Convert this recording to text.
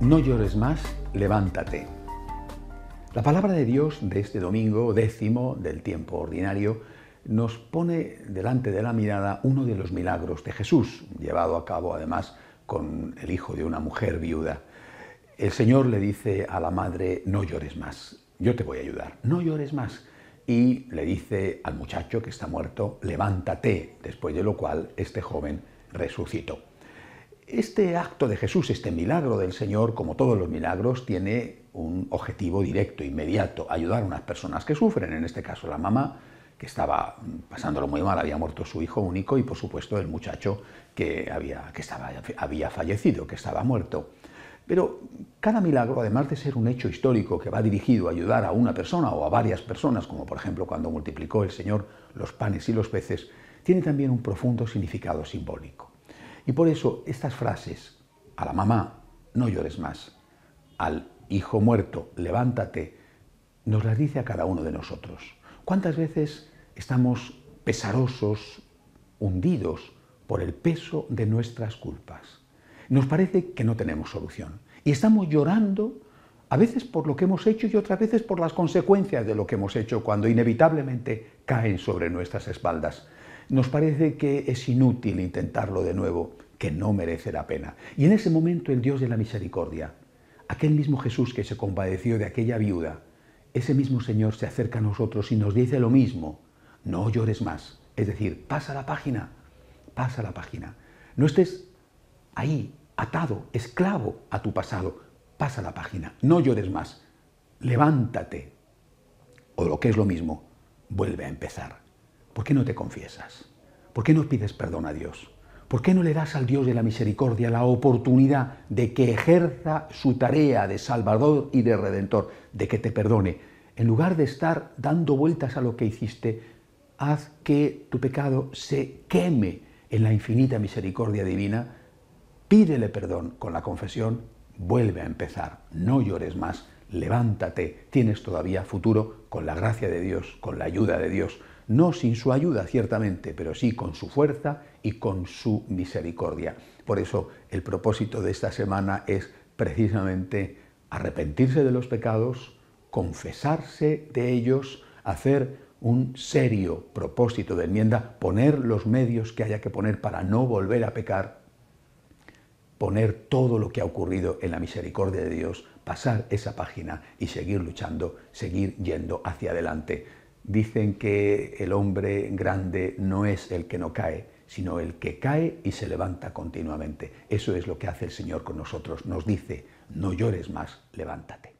No llores más, levántate. La palabra de Dios de este domingo décimo del tiempo ordinario nos pone delante de la mirada uno de los milagros de Jesús, llevado a cabo además con el hijo de una mujer viuda. El Señor le dice a la madre, no llores más, yo te voy a ayudar, no llores más. Y le dice al muchacho que está muerto, levántate, después de lo cual este joven resucitó. Este acto de Jesús, este milagro del Señor, como todos los milagros, tiene un objetivo directo, inmediato, ayudar a unas personas que sufren, en este caso la mamá, que estaba pasándolo muy mal, había muerto su hijo único y por supuesto el muchacho que había, había fallecido, que estaba muerto. Pero cada milagro, además de ser un hecho histórico que va dirigido a ayudar a una persona o a varias personas, como por ejemplo cuando multiplicó el Señor los panes y los peces, tiene también un profundo significado simbólico. Y por eso estas frases, a la mamá, no llores más, al hijo muerto, levántate, nos las dice a cada uno de nosotros. ¿Cuántas veces estamos pesarosos, hundidos por el peso de nuestras culpas? Nos parece que no tenemos solución y estamos llorando a veces por lo que hemos hecho y otras veces por las consecuencias de lo que hemos hecho cuando inevitablemente caen sobre nuestras espaldas nos parece que es inútil intentarlo de nuevo, que no merece la pena. Y en ese momento el Dios de la misericordia, aquel mismo Jesús que se compadeció de aquella viuda, ese mismo Señor se acerca a nosotros y nos dice lo mismo, no llores más. Es decir, pasa la página, pasa la página. No estés ahí, atado, esclavo a tu pasado, pasa la página, no llores más, levántate. O lo que es lo mismo, vuelve a empezar. ¿Por qué no te confiesas? ¿Por qué no pides perdón a Dios? ¿Por qué no le das al Dios de la misericordia la oportunidad de que ejerza su tarea de Salvador y de Redentor, de que te perdone? En lugar de estar dando vueltas a lo que hiciste, haz que tu pecado se queme en la infinita misericordia divina, pídele perdón con la confesión, vuelve a empezar, no llores más, levántate, tienes todavía futuro con la gracia de Dios, con la ayuda de Dios no sin su ayuda ciertamente, pero sí con su fuerza y con su misericordia. Por eso el propósito de esta semana es precisamente arrepentirse de los pecados, confesarse de ellos, hacer un serio propósito de enmienda, poner los medios que haya que poner para no volver a pecar, poner todo lo que ha ocurrido en la misericordia de Dios, pasar esa página y seguir luchando, seguir yendo hacia adelante dicen que el hombre grande no es el que no cae, sino el que cae y se levanta continuamente. Eso es lo que hace el Señor con nosotros. Nos dice, no llores más, levántate.